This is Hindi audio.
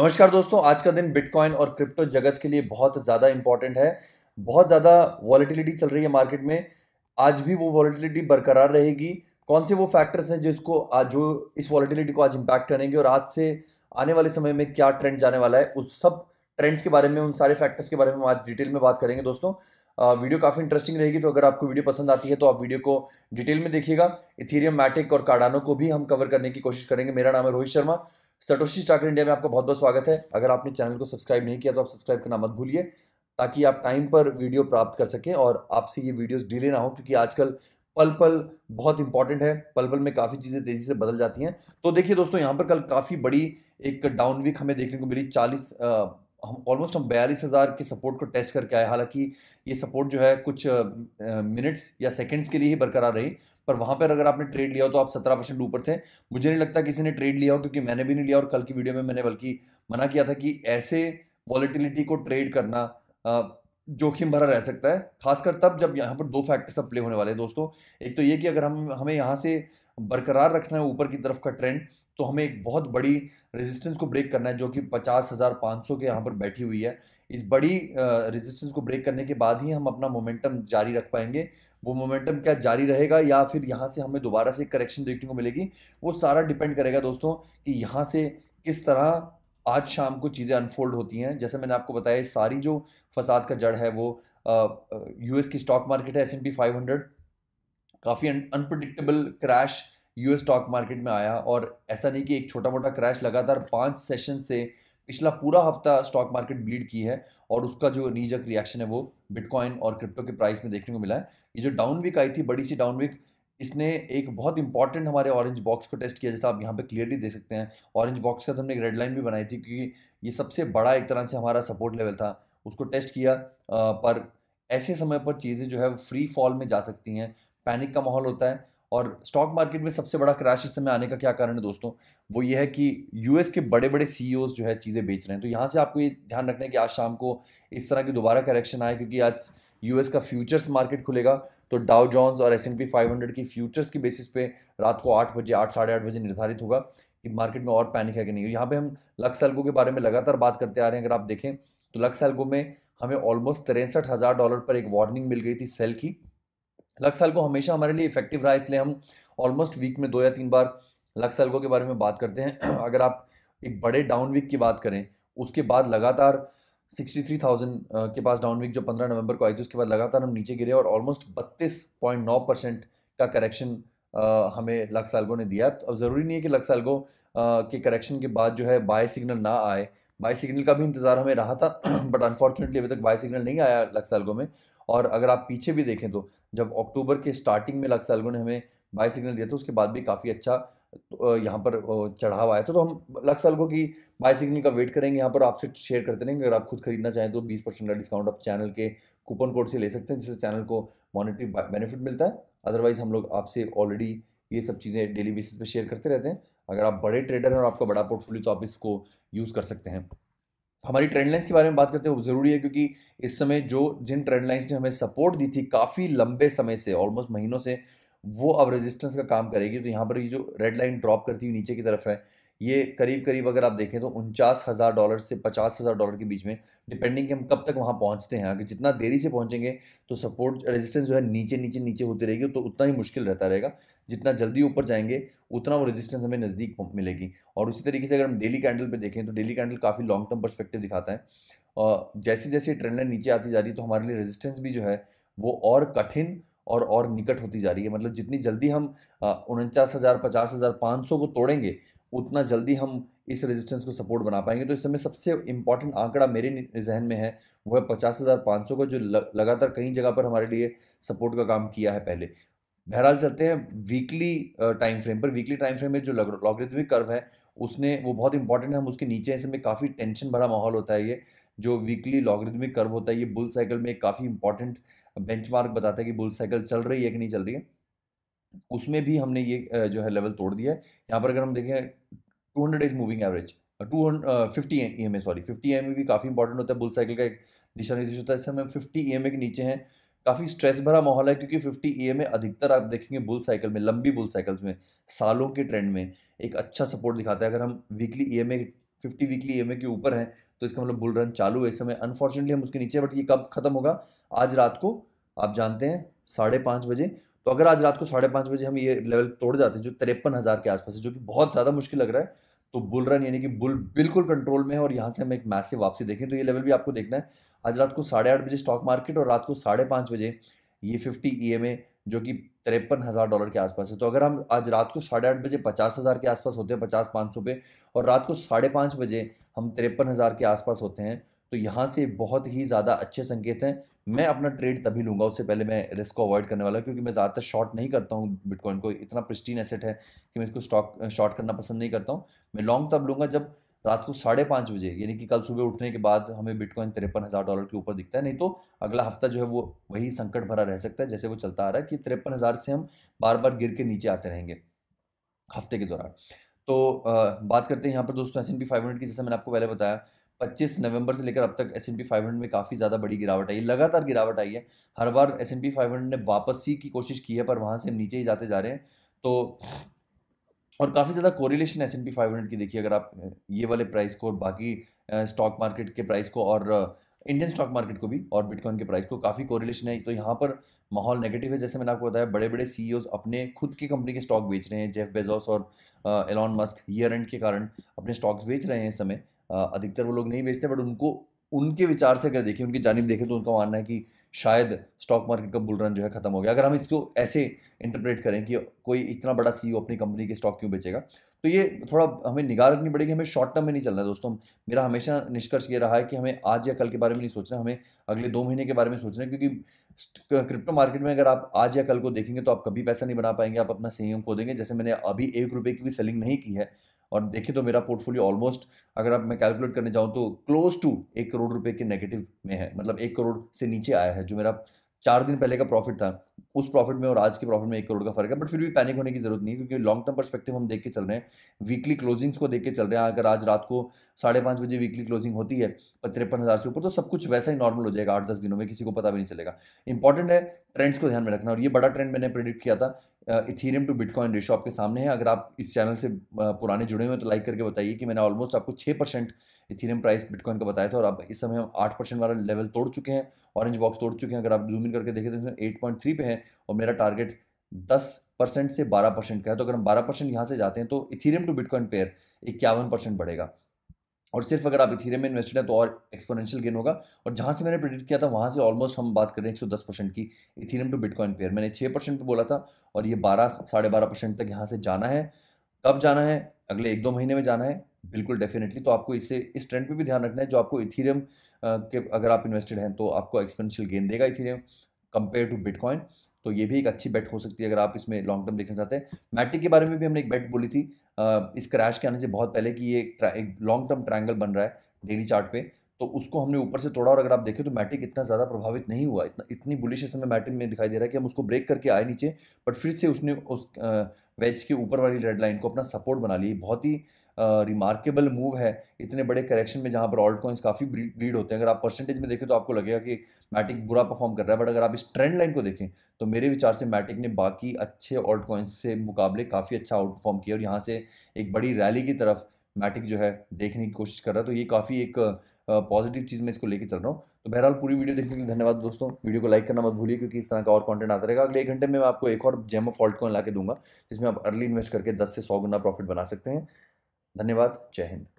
नमस्कार दोस्तों आज का दिन बिटकॉइन और क्रिप्टो जगत के लिए बहुत ज़्यादा इंपॉर्टेंट है बहुत ज़्यादा वॉलीटिलिटी चल रही है मार्केट में आज भी वो वॉलीटिलिटी बरकरार रहेगी कौन से वो फैक्टर्स हैं जिसको आज जो इस वॉलीटिलिटी को आज इम्पैक्ट करेंगे और आज से आने वाले समय में क्या ट्रेंड जाने वाला है उस सब ट्रेंड्स के बारे में उन सारे फैक्टर्स के बारे में आज डिटेल में बात करेंगे दोस्तों वीडियो काफ़ी इंटरेस्टिंग रहेगी तो अगर आपको वीडियो पसंद आती है तो आप वीडियो को डिटेल में देखिएगा इथीरियम मैटिक और कार्डानो को भी हम कवर करने की कोशिश करेंगे मेरा नाम है Rohit Sharma Satoshi Stacker India में आपका बहुत बहुत स्वागत है अगर आपने चैनल को सब्सक्राइब नहीं किया तो आप सब्सक्राइब करना मत भूलिए ताकि आप टाइम पर वीडियो प्राप्त कर सकें और आपसे ये वीडियोस डिले ना हो क्योंकि आजकल पल पल बहुत इंपॉर्टेंट है पल पल में काफ़ी चीज़ें तेज़ी से बदल जाती हैं तो देखिए दोस्तों यहाँ पर कल काफ़ी बड़ी एक डाउन वीक हमें देखने को मिली चालीस हम ऑलमोस्ट हम बयालीस हज़ार के सपोर्ट को टेस्ट करके आए हालांकि ये सपोर्ट जो है कुछ मिनट्स या सेकंड्स के लिए ही बरकरार रही पर वहाँ पर अगर आपने ट्रेड लिया हो तो आप सत्रह परसेंट ऊपर थे मुझे नहीं लगता किसी ने ट्रेड लिया हो क्योंकि मैंने भी नहीं लिया और कल की वीडियो में मैंने बल्कि मना किया था कि ऐसे वॉलीटिलिटी को ट्रेड करना जोखिम भरा रह सकता है खासकर तब जब यहाँ पर दो फैक्टर्स अब प्ले होने वाले हैं दोस्तों एक तो ये कि अगर हम हमें यहाँ से बरकरार रखना है ऊपर की तरफ का ट्रेंड तो हमें एक बहुत बड़ी रेजिस्टेंस को ब्रेक करना है जो कि पचास हज़ार पाँच सौ के यहाँ पर बैठी हुई है इस बड़ी रेजिस्टेंस को ब्रेक करने के बाद ही हम अपना मोमेंटम जारी रख पाएंगे वो मोमेंटम क्या जारी रहेगा या फिर यहाँ से हमें दोबारा से करेक्शन देखने को मिलेगी वो सारा डिपेंड करेगा दोस्तों कि यहाँ से किस तरह आज शाम को चीज़ें अनफोल्ड होती हैं जैसे मैंने आपको बताया सारी जो फसाद का जड़ है वो यू की स्टॉक मार्केट है S and P five hundred काफ़ी अनप्रडिक्टेबल क्रैश यू स्टॉक मार्केट में आया और ऐसा नहीं कि एक छोटा मोटा क्रैश लगातार पाँच सेशन से पिछला पूरा हफ्ता स्टॉक मार्केट ब्लीड की है और उसका जो नीजक रिएक्शन है वो बिटकॉइन और क्रिप्टो के प्राइस में देखने को मिला है ये जो डाउन वीक आई थी बड़ी सी डाउन वीक इसने एक बहुत इंपॉर्टेंट हमारे ऑरेंज बॉक्स को टेस्ट किया जैसा आप यहाँ पे क्लियरली देख सकते हैं ऑरेंज बॉक्स का तो हमने एक रेड लाइन भी बनाई थी क्योंकि ये सबसे बड़ा एक तरह से हमारा सपोर्ट लेवल था उसको टेस्ट किया पर ऐसे समय पर चीज़ें जो है फ्री फॉल में जा सकती हैं पैनिक का माहौल होता है और स्टॉक मार्केट में सबसे बड़ा क्रैश इस समय आने का क्या कारण है दोस्तों वो ये है कि यूएस के बड़े बड़े सी जो है चीज़ें बेच रहे हैं तो यहाँ से आपको ये ध्यान रखना है कि आज शाम को इस तरह की दोबारा करेक्शन आए क्योंकि आज यूएस का फ्यूचर्स मार्केट खुलेगा तो डाउ जॉन्स और S and P five hundred की फ्यूचर्स की बेसिस पे रात को आठ बजे आठ साढ़े आठ बजे निर्धारित होगा कि मार्केट में और पैनिक है कि नहीं यहाँ पे हम लक्स एल्गो के बारे में लगातार बात करते आ रहे हैं अगर आप देखें तो लक्स एल्गो में हमें ऑलमोस्ट तिरसठ हज़ार डॉलर पर एक वार्निंग मिल गई थी सेल की लक्सल को हमेशा हमारे लिए इफेक्टिव रहा इसलिए हम ऑलमोस्ट वीक में दो या तीन बार को के बारे में बात करते हैं अगर आप एक बड़े डाउन वीक की बात करें उसके बाद लगातार 63,000 के पास डाउन वीक जो 15 नवंबर को आई थी उसके बाद लगातार हम नीचे गिरे और ऑलमोस्ट 32.9 परसेंट का करेक्शन हमें लक्सालगो ने दिया अब ज़रूरी नहीं है कि लक्सालगो के करेक्शन के बाद जो है बाय सिग्नल ना आए बाई सिग्नल का भी इंतज़ार हमें रहा था बट अनफॉर्चुनेटली अभी तक बाई सिग्नल नहीं आया लक्सालगो में और अगर आप पीछे भी देखें तो जब अक्टूबर के स्टार्टिंग में लक्सालगो ने हमें बाई सिग्नल दिया था उसके बाद भी काफ़ी अच्छा यहाँ पर चढ़ाव आया था तो हम लक्सालगो की बाई सिग्नल का वेट करेंगे यहाँ पर आपसे शेयर करते रहेंगे अगर आप खुद खरीदना चाहें तो बीस परसेंट का डिस्काउंट आप चैनल के कूपन कोड से ले सकते हैं जिससे चैनल को मॉनिटरी बेनिफिट मिलता है अदरवाइज़ हम लोग आपसे ऑलरेडी ये सब चीज़ें डेली बेसिस पे शेयर करते रहते हैं अगर आप बड़े ट्रेडर हैं और आपका बड़ा पोर्टफोलियो तो आप इसको यूज़ कर सकते हैं हमारी ट्रेंडलाइंस के बारे में बात करते हैं वो ज़रूरी है क्योंकि इस समय जो जिन ट्रेंडलाइंस ने हमें सपोर्ट दी थी काफ़ी लंबे समय से ऑलमोस्ट महीनों से वो अब रेजिस्टेंस का काम करेगी तो यहाँ पर ये जो रेड लाइन ड्रॉप करती हुई नीचे की तरफ है ये करीब करीब अगर आप देखें तो उनचास हज़ार डॉलर से पचास हज़ार डॉलर के बीच में डिपेंडिंग कि हम कब तक वहाँ पहुँचते हैं अगर जितना देरी से पहुँचेंगे तो सपोर्ट रेजिस्टेंस जो है नीचे नीचे नीचे होती रहेगी तो उतना ही मुश्किल रहता रहेगा जितना जल्दी ऊपर जाएंगे उतना वो रेजिस्टेंस हमें नज़दीक मिलेगी और उसी तरीके से अगर हम डेली कैंडल पर देखें तो डेली कैंडल काफ़ी लॉन्ग टर्म परस्पेक्टिव दिखाता है और जैसे जैसे ट्रेंड लाइन नीचे आती जा रही है तो हमारे लिए रेजिस्टेंस भी जो है वो और कठिन और और निकट होती जा रही है मतलब जितनी जल्दी हम उनचास हज़ार पचास हज़ार पाँच सौ को तोड़ेंगे उतना जल्दी हम इस रेजिस्टेंस को सपोर्ट बना पाएंगे तो इस समय सबसे इंपॉर्टेंट आंकड़ा मेरे जहन में है वो है पचास हज़ार पाँच सौ का जो लगातार कई जगह पर हमारे लिए सपोर्ट का काम किया है पहले बहरहाल चलते हैं वीकली टाइम फ्रेम पर वीकली टाइम फ्रेम में जो लॉगरिथमिक कर्व है उसने वो बहुत इंपॉर्टेंट है हम उसके नीचे ऐसे में काफ़ी टेंशन भरा माहौल होता है ये जो वीकली लॉगरिथमिक कर्व होता है ये बुल साइकिल में काफ़ी इंपॉर्टेंट बेंचमार्क बताता है कि बुल साइकिल चल रही है कि नहीं चल रही है उसमें भी हमने ये जो है लेवल तोड़ दिया है यहाँ पर अगर हम देखें two hundred is moving average two fifty E M A sorry fifty E M A भी काफ़ी इंपॉर्टेंट होता है बुल साइकिल का एक दिशा निर्देश होता है इस समय फिफ्टी ई एम ए के नीचे हैं काफ़ी स्ट्रेस भरा माहौल है क्योंकि फिफ्टी ई एम ए अधिकतर आप देखेंगे बुल साइकिल में लंबी बुल साइकिल्स में सालों के ट्रेंड में एक अच्छा सपोर्ट दिखाता है अगर हम weekly E M A fifty weekly E के ऊपर हैं तो इसका मतलब बुल रन चालू है इस समय अनफॉर्चुनेटली हम उसके नीचे बट ये कब खत्म होगा आज रात को आप जानते हैं साढ़े पाँच बजे तो अगर आज रात को साढ़े पाँच बजे हम ये लेवल तोड़ जाते हैं जो तिरपन हज़ार के आसपास है जो कि बहुत ज़्यादा मुश्किल लग रहा है तो बुल रन यानी कि बुल बिल्कुल कंट्रोल में है और यहाँ से हम एक मैसिव वापसी देखें तो ये लेवल भी आपको देखना है आज रात को साढ़े आठ बजे स्टॉक मार्केट और रात को साढ़े पाँच बजे ये फिफ्टी ई एम ए जो कि तिरपन हज़ार डॉलर के आसपास है तो अगर हम आज रात को साढ़े आठ बजे पचास हज़ार के आसपास होते हैं पचास पाँच सौ पे और रात को साढ़े पाँच बजे हम तिरपन हज़ार के आसपास होते हैं तो यहाँ से बहुत ही ज़्यादा अच्छे संकेत हैं मैं अपना ट्रेड तभी लूँगा उससे पहले मैं रिस्क को अवॉइड करने वाला क्योंकि मैं ज़्यादातर शॉर्ट नहीं करता हूँ बिटकॉइन को इतना प्रिस्टीन एसेट है कि मैं इसको स्टॉक शॉर्ट करना पसंद नहीं करता हूँ मैं लॉन्ग तब लूँगा जब रात को साढ़े पाँच बजे यानी कि कल सुबह उठने के बाद हमें बिटकॉइन तिरपन हज़ार डॉलर के ऊपर दिखता है नहीं तो अगला हफ्ता जो है वो वही संकट भरा रह सकता है जैसे वो चलता आ रहा है कि तिरपन हज़ार से हम बार बार गिर के नीचे आते रहेंगे हफ्ते के दौरान तो आ, बात करते हैं यहाँ पर दोस्तों S and P five hundred की जैसे मैंने आपको पहले बताया पच्चीस नवंबर से लेकर अब तक S and P five hundred में काफ़ी ज़्यादा बड़ी गिरावट आई लगातार गिरावट आई है हर बार S and P five hundred ने वापसी की कोशिश की है पर वहाँ से हम नीचे ही जाते जा रहे हैं तो और काफ़ी ज़्यादा correlation S and P five hundred की देखिए अगर आप ये वाले प्राइस को और बाकी स्टॉक मार्केट के प्राइस को और इंडियन स्टॉक मार्केट को भी और बिटकॉइन के प्राइस को काफ़ी कोरिलेशन है तो यहाँ पर माहौल नेगेटिव है जैसे मैंने आपको बताया बड़े बड़े सी अपने खुद की कंपनी के स्टॉक बेच रहे हैं जेफ बेजोस और एलॉन मस्क ईयर एंड के कारण अपने स्टॉक्स बेच रहे हैं इस समय अधिकतर वो लोग नहीं बेचते बट उनको उनके विचार से अगर देखें उनकी जानब देखें तो उनका मानना है कि शायद स्टॉक मार्केट का बुल रन जो है ख़त्म हो गया अगर हम इसको ऐसे इंटरप्रेट करें कि कोई इतना बड़ा सीईओ e अपनी कंपनी के स्टॉक क्यों बेचेगा तो ये थोड़ा हमें निगाह रखनी पड़ेगी हमें शॉर्ट टर्म में नहीं चलना है दोस्तों मेरा हमेशा निष्कर्ष ये रहा है कि हमें आज या कल के बारे में नहीं सोचना हमें अगले दो महीने के बारे में सोचना है क्योंकि क्रिप्टो मार्केट में अगर आप आज या कल को देखेंगे तो आप कभी पैसा नहीं बना पाएंगे आप अपना संयम e खो देंगे जैसे मैंने अभी एक रुपये की भी सेलिंग नहीं की है और देखिए तो मेरा पोर्टफोलियो ऑलमोस्ट अगर आप मैं कैलकुलेट करने जाऊँ तो क्लोज टू एक करोड़ रुपये के नेगेटिव में है मतलब एक करोड़ से नीचे आया है जो मेरा चार दिन पहले का प्रॉफिट था उस प्रॉफिट में और आज के प्रॉफिट में एक करोड़ का फर्क है बट फिर भी पैनिक होने की जरूरत नहीं है क्योंकि लॉन्ग टर्म परस्पेक्टिव हम देख के चल रहे हैं वीकली क्लोजिंग्स को देख के चल रहे हैं अगर आज रात को साढ़े पाँच बजे वीकली क्लोजिंग होती है तिरपन हज़ार से ऊपर तो सब कुछ वैसा ही नॉर्मल हो जाएगा आठ दस दिनों में किसी को पता भी नहीं चलेगा इंपॉर्टेंट है ट्रेंड्स को ध्यान में रखना और ये बड़ा ट्रेंड मैंने प्रिडिक्ट किया था इथीरियम टू बिटकॉइन रेशो आपके सामने है अगर आप इस चैनल से पुराने जुड़े हुए हैं तो लाइक करके बताइए कि मैंने ऑलमोस्ट आपको छः परसेंट इथीरियम प्राइस बिटकॉइन का बताया था और अब इस समय हम आठ परसेंट वाला लेवल तोड़ चुके हैं ऑरेंज बॉक्स तोड़ चुके हैं अगर आप जूम इन करके देखें तो इसमें एट पॉइंट थ्री पे है और मेरा टारगेट दस परसेंट से बारह परसेंट का है तो अगर हम बारह परसेंट यहाँ से जाते हैं तो इथेरियम टू बिटकॉइन पेयर इक्यावन परसेंट बढ़ेगा और सिर्फ अगर आप इथीरियम में इन्वेस्टेड हैं तो और एक्सपोनेंशियल गेन होगा और जहाँ से मैंने प्रिडिक्ट किया था वहाँ से ऑलमोस्ट हम बात कर रहे हैं एक सौ दस परसेंट की इथीरियम टू बिटकॉइन पेयर मैंने छः परसेंट पर बोला था और ये बारह साढ़े बारह परसेंट तक यहाँ से जाना है कब जाना है अगले एक दो महीने में जाना है बिल्कुल डेफिनेटली तो आपको इसे इस ट्रेंड पर भी ध्यान रखना है जो आपको इथीरियम के अगर आप इन्वेस्टेड हैं तो आपको एक्सपेंशियल गेन देगा इथीरियम कंपेयर टू बिटकॉइन तो ये भी एक अच्छी बेट हो सकती है अगर आप इसमें लॉन्ग टर्म देखना चाहते हैं मैट्रिक के बारे में भी हमने एक बेट बोली थी इस क्रैश के आने से बहुत पहले कि ये एक लॉन्ग टर्म ट्रायंगल बन रहा है डेली चार्ट पे तो उसको हमने ऊपर से तोड़ा और अगर आप देखें तो मैटिक इतना ज़्यादा प्रभावित नहीं हुआ इतना इतनी बुलिश इस समय मैटिक में दिखाई दे रहा है कि हम उसको ब्रेक करके आए नीचे बट फिर से उसने उस वेज के ऊपर वाली रेड लाइन को अपना सपोर्ट बना ली बहुत ही रिमार्केबल मूव है इतने बड़े करेक्शन में जहाँ पर ऑल्ट कॉइंस काफ़ी ब्रीड होते हैं अगर आप परसेंटेज में देखें तो आपको लगेगा कि मैटिक बुरा परफॉर्म कर रहा है बट अगर आप इस ट्रेंड लाइन को देखें तो मेरे विचार से मैटिक ने बाकी अच्छे ऑल्ट कॉइन्स से मुकाबले काफ़ी अच्छा आउट परफॉर्म किया और यहाँ से एक बड़ी रैली की तरफ मैटिक जो है देखने की कोशिश कर रहा है तो ये काफ़ी एक पॉजिटिव चीज़ मैं इसको लेके चल रहा हूँ तो बहरहाल पूरी वीडियो देखने के लिए धन्यवाद दोस्तों वीडियो को लाइक करना मत भूलिए क्योंकि इस तरह का और कंटेंट आता रहेगा अगले एक घंटे में मैं आपको एक और जेम ऑफ फॉल्ट को ला के दूंगा जिसमें आप अर्ली इन्वेस्ट करके दस से सौ गुना प्रॉफिट बना सकते हैं धन्यवाद जय हिंद